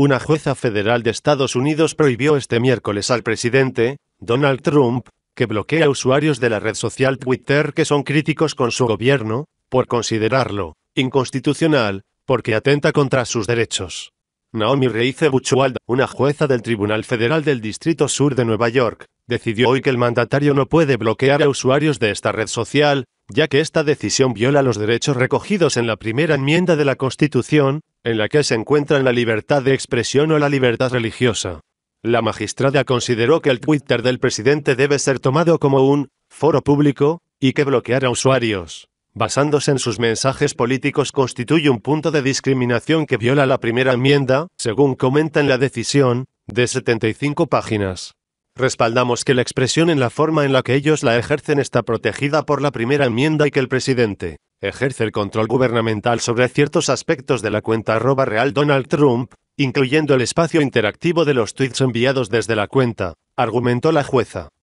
Una jueza federal de Estados Unidos prohibió este miércoles al presidente, Donald Trump, que bloquee a usuarios de la red social Twitter que son críticos con su gobierno, por considerarlo inconstitucional, porque atenta contra sus derechos. Naomi Reice Buchwald, una jueza del Tribunal Federal del Distrito Sur de Nueva York, decidió hoy que el mandatario no puede bloquear a usuarios de esta red social, ya que esta decisión viola los derechos recogidos en la primera enmienda de la Constitución, en la que se encuentran la libertad de expresión o la libertad religiosa. La magistrada consideró que el Twitter del presidente debe ser tomado como un foro público, y que bloquear a usuarios, basándose en sus mensajes políticos, constituye un punto de discriminación que viola la primera enmienda, según comenta en la decisión, de 75 páginas. Respaldamos que la expresión en la forma en la que ellos la ejercen está protegida por la primera enmienda y que el presidente ejerce el control gubernamental sobre ciertos aspectos de la cuenta arroba real Donald Trump, incluyendo el espacio interactivo de los tweets enviados desde la cuenta, argumentó la jueza.